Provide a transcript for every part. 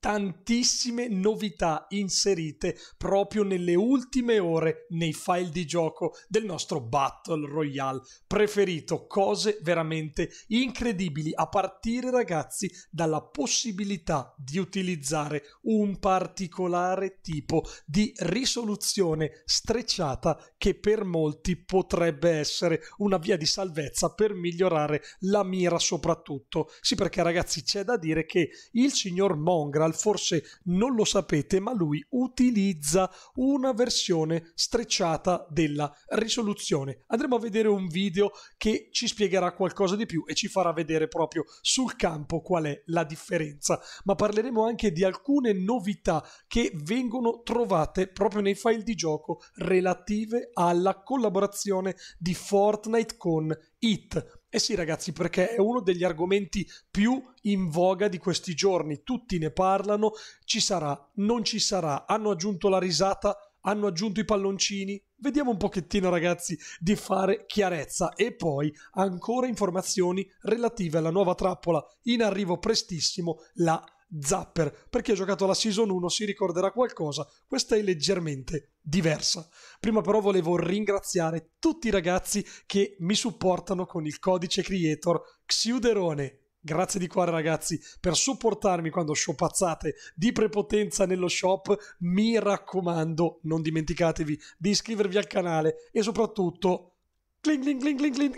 tantissime novità inserite proprio nelle ultime ore nei file di gioco del nostro Battle Royale preferito, cose veramente incredibili a partire ragazzi dalla possibilità di utilizzare un particolare tipo di risoluzione strecciata che per molti potrebbe essere una via di salvezza per migliorare la mira soprattutto. Sì perché ragazzi c'è da dire che il signor Mongra General forse non lo sapete, ma lui utilizza una versione strecciata della risoluzione. Andremo a vedere un video che ci spiegherà qualcosa di più e ci farà vedere proprio sul campo qual è la differenza, ma parleremo anche di alcune novità che vengono trovate proprio nei file di gioco relative alla collaborazione di Fortnite con IT eh sì ragazzi, perché è uno degli argomenti più in voga di questi giorni, tutti ne parlano, ci sarà, non ci sarà, hanno aggiunto la risata, hanno aggiunto i palloncini, vediamo un pochettino ragazzi di fare chiarezza e poi ancora informazioni relative alla nuova trappola in arrivo prestissimo, la Zapper, per chi ha giocato la Season 1 si ricorderà qualcosa, questa è leggermente diversa. Prima però volevo ringraziare tutti i ragazzi che mi supportano con il codice creator Xiuderone. Grazie di cuore ragazzi per supportarmi quando sciopazzate di prepotenza nello shop. Mi raccomando, non dimenticatevi di iscrivervi al canale e soprattutto... Cling, cling, cling, cling, cling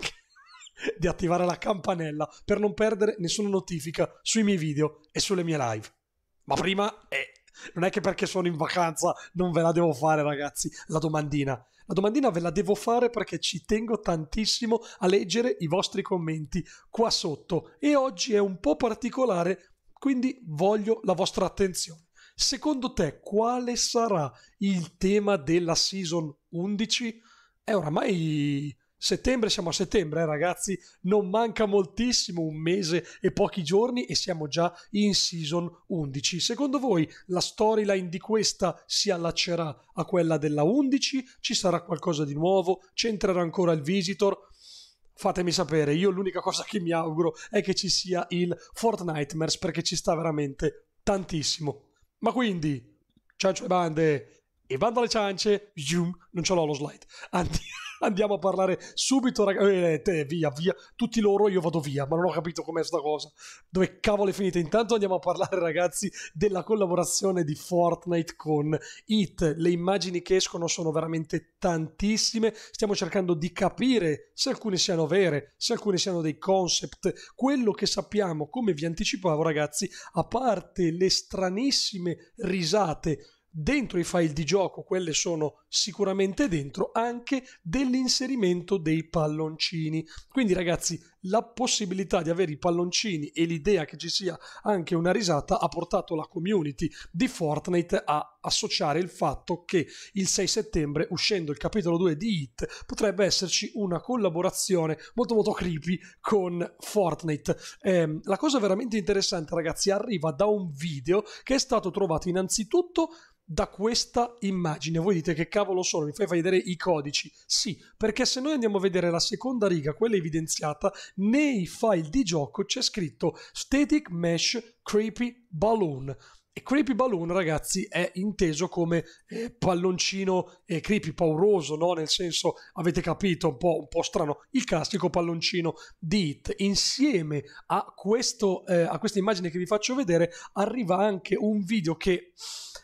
di attivare la campanella per non perdere nessuna notifica sui miei video e sulle mie live. Ma prima eh, non è che perché sono in vacanza non ve la devo fare, ragazzi, la domandina. La domandina ve la devo fare perché ci tengo tantissimo a leggere i vostri commenti qua sotto e oggi è un po' particolare, quindi voglio la vostra attenzione. Secondo te quale sarà il tema della season 11? È eh, oramai settembre, siamo a settembre eh, ragazzi, non manca moltissimo, un mese e pochi giorni e siamo già in season 11. Secondo voi la storyline di questa si allaccerà a quella della 11? Ci sarà qualcosa di nuovo? C'entrerà ancora il Visitor? fatemi sapere. Io l'unica cosa che mi auguro è che ci sia il Fortnite perché ci sta veramente tantissimo. Ma quindi, ciancio e bande, e bando alle ciance, zoom, non ce l'ho lo slide. Andiamo. andiamo a parlare subito, ragazzi. Eh, te, via, via, tutti loro, io vado via, ma non ho capito com'è sta cosa. Dove cavolo è finita? Intanto andiamo a parlare, ragazzi, della collaborazione di Fortnite con It. Le immagini che escono sono veramente tantissime. Stiamo cercando di capire se alcune siano vere, se alcune siano dei concept. Quello che sappiamo, come vi anticipavo, ragazzi, a parte le stranissime risate dentro i file di gioco, quelle sono sicuramente dentro, anche dell'inserimento dei palloncini. Quindi ragazzi, la possibilità di avere i palloncini e l'idea che ci sia anche una risata ha portato la community di Fortnite a associare il fatto che il 6 settembre, uscendo il capitolo 2 di Hit, potrebbe esserci una collaborazione molto molto creepy con Fortnite. Eh, la cosa veramente interessante, ragazzi, arriva da un video che è stato trovato innanzitutto da questa immagine. Voi dite che cavolo sono, mi fai vedere i codici? Sì, perché se noi andiamo a vedere la seconda riga, quella evidenziata, nei file di gioco c'è scritto Static Mesh Creepy Balloon. E Creepy Balloon, ragazzi, è inteso come eh, palloncino eh, creepy, pauroso, no? Nel senso, avete capito, un po', un po', strano, il classico palloncino di It. Insieme a, questo, eh, a questa immagine che vi faccio vedere arriva anche un video che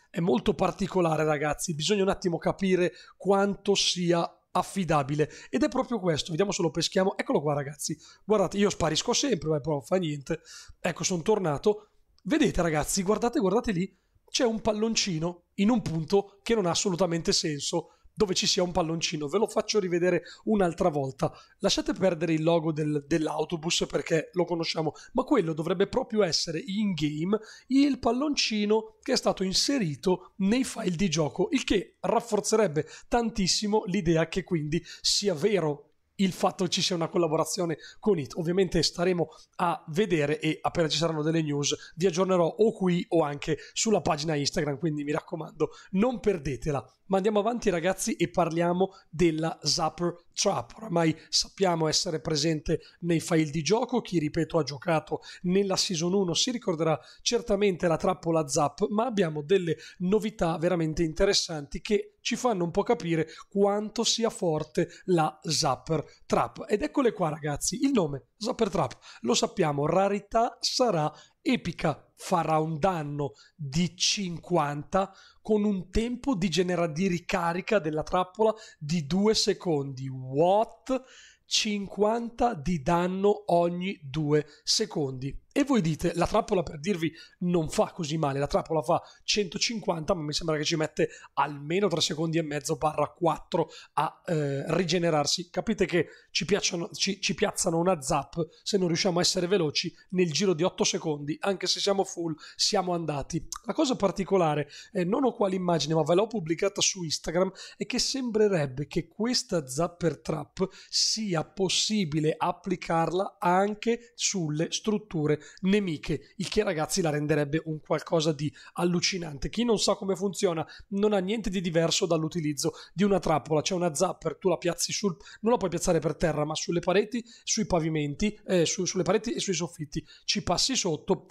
è molto particolare, ragazzi. Bisogna un attimo capire quanto sia affidabile ed è proprio questo vediamo se lo peschiamo eccolo qua ragazzi guardate io sparisco sempre ma però fa niente ecco sono tornato vedete ragazzi guardate guardate lì c'è un palloncino in un punto che non ha assolutamente senso dove ci sia un palloncino. Ve lo faccio rivedere un'altra volta. Lasciate perdere il logo del, dell'autobus perché lo conosciamo, ma quello dovrebbe proprio essere in game il palloncino che è stato inserito nei file di gioco, il che rafforzerebbe tantissimo l'idea che quindi sia vero il fatto ci sia una collaborazione con IT. Ovviamente staremo a vedere e appena ci saranno delle news vi aggiornerò o qui o anche sulla pagina Instagram, quindi mi raccomando non perdetela. Ma andiamo avanti ragazzi e parliamo della Zapper Trap. Oramai sappiamo essere presente nei file di gioco, chi ripeto ha giocato nella Season 1 si ricorderà certamente la trappola Zap, ma abbiamo delle novità veramente interessanti che ci fanno un po' capire quanto sia forte la Zapper Trap. Ed eccole qua ragazzi, il nome Zapper Trap, lo sappiamo, rarità sarà epica farà un danno di 50 con un tempo di, genera- di ricarica della trappola di 2 secondi. What? 50 di danno ogni 2 secondi. E voi dite, la trappola per dirvi non fa così male, la trappola fa 150, ma mi sembra che ci mette almeno 3 secondi e mezzo, barra 4 a eh, rigenerarsi. Capite che ci, piacciono, ci, ci piazzano una zap se non riusciamo a essere veloci nel giro di 8 secondi, anche se siamo full, siamo andati. La cosa particolare, eh, non ho qua l'immagine, ma ve l'ho pubblicata su Instagram, è che sembrerebbe che questa zapper trap sia possibile applicarla anche sulle strutture nemiche, il che ragazzi la renderebbe un qualcosa di allucinante. Chi non sa come funziona non ha niente di diverso dall'utilizzo di una trappola, c'è una zapper, tu la piazzi sul... non la puoi piazzare per terra, ma sulle pareti, sui pavimenti, eh, su, sulle pareti e sui soffitti, ci passi sotto,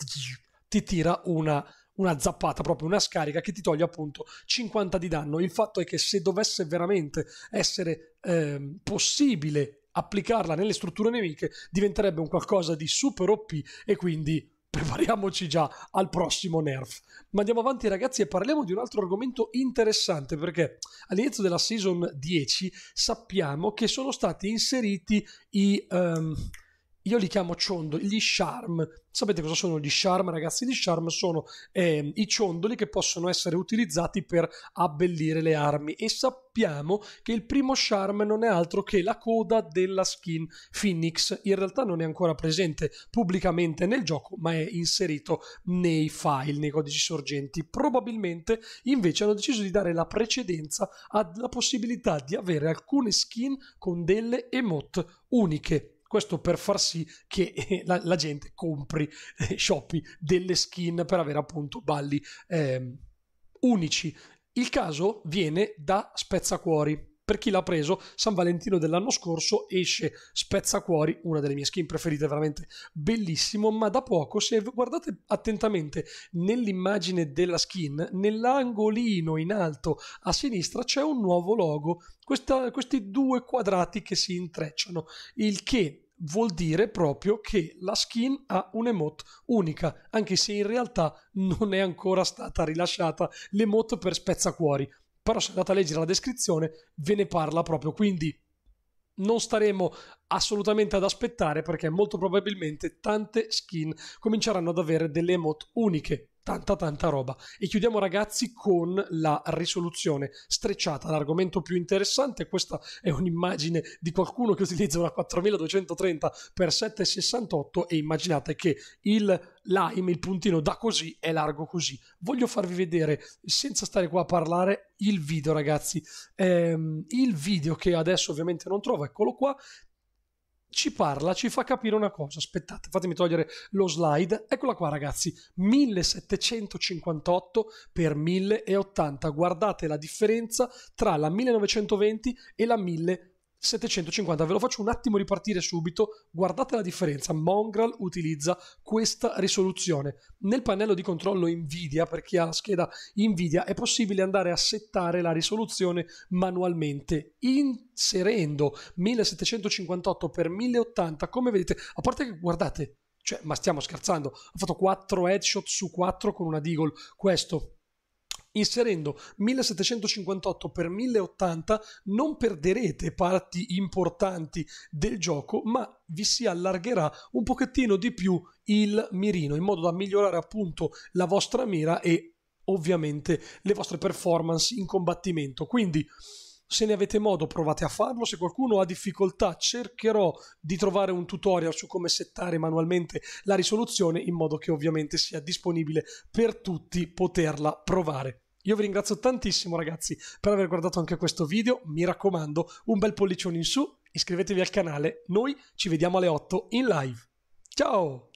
ti tira una una zappata, proprio una scarica che ti toglie appunto 50 di danno. Il fatto è che se dovesse veramente essere eh, possibile applicarla nelle strutture nemiche diventerebbe un qualcosa di super OP e quindi prepariamoci già al prossimo nerf. Ma andiamo avanti ragazzi e parliamo di un altro argomento interessante perché all'inizio della season 10 sappiamo che sono stati inseriti i... Um, io li chiamo ciondoli, gli charm. Sapete cosa sono gli charm, ragazzi? Gli charm sono eh, i ciondoli che possono essere utilizzati per abbellire le armi. E sappiamo che il primo charm non è altro che la coda della skin Phoenix. In realtà non è ancora presente pubblicamente nel gioco, ma è inserito nei file, nei codici sorgenti. Probabilmente invece hanno deciso di dare la precedenza alla possibilità di avere alcune skin con delle emote uniche questo per far sì che eh, la, la gente compri, eh, shoppi delle skin per avere appunto balli eh, unici. Il caso viene da Spezzacuori per chi l'ha preso, San Valentino dell'anno scorso esce Spezzacuori, una delle mie skin preferite, veramente bellissimo, ma da poco se guardate attentamente nell'immagine della skin, nell'angolino in alto a sinistra c'è un nuovo logo, questa, questi due quadrati che si intrecciano, il che vuol dire proprio che la skin ha un'emote unica, anche se in realtà non è ancora stata rilasciata l'emote per spezzacuori però se andate a leggere la descrizione ve ne parla proprio, quindi non staremo assolutamente ad aspettare perché molto probabilmente tante skin cominceranno ad avere delle emote uniche tanta tanta roba. E chiudiamo ragazzi con la risoluzione strecciata, l'argomento più interessante, questa è un'immagine di qualcuno che utilizza una 4230 x 768 e immaginate che il lime, il puntino da così è largo così. Voglio farvi vedere, senza stare qua a parlare, il video ragazzi. Ehm, il video che adesso ovviamente non trovo, eccolo qua, ci parla, ci fa capire una cosa. Aspettate, fatemi togliere lo slide. Eccola qua, ragazzi. 1758 per 1080. Guardate la differenza tra la 1920 e la 1080. 750, ve lo faccio un attimo ripartire subito, guardate la differenza, Mongrel utilizza questa risoluzione. Nel pannello di controllo Nvidia, per chi ha la scheda Nvidia, è possibile andare a settare la risoluzione manualmente, inserendo 1758x1080, come vedete, a parte che guardate, cioè, ma stiamo scherzando, ha fatto 4 headshot su 4 con una deagle, questo Inserendo 1758 x 1080 non perderete parti importanti del gioco, ma vi si allargherà un pochettino di più il mirino, in modo da migliorare appunto la vostra mira e ovviamente le vostre performance in combattimento. Quindi se ne avete modo provate a farlo, se qualcuno ha difficoltà cercherò di trovare un tutorial su come settare manualmente la risoluzione in modo che ovviamente sia disponibile per tutti poterla provare. Io vi ringrazio tantissimo ragazzi per aver guardato anche questo video, mi raccomando un bel pollicione in su, iscrivetevi al canale, noi ci vediamo alle 8 in live. Ciao!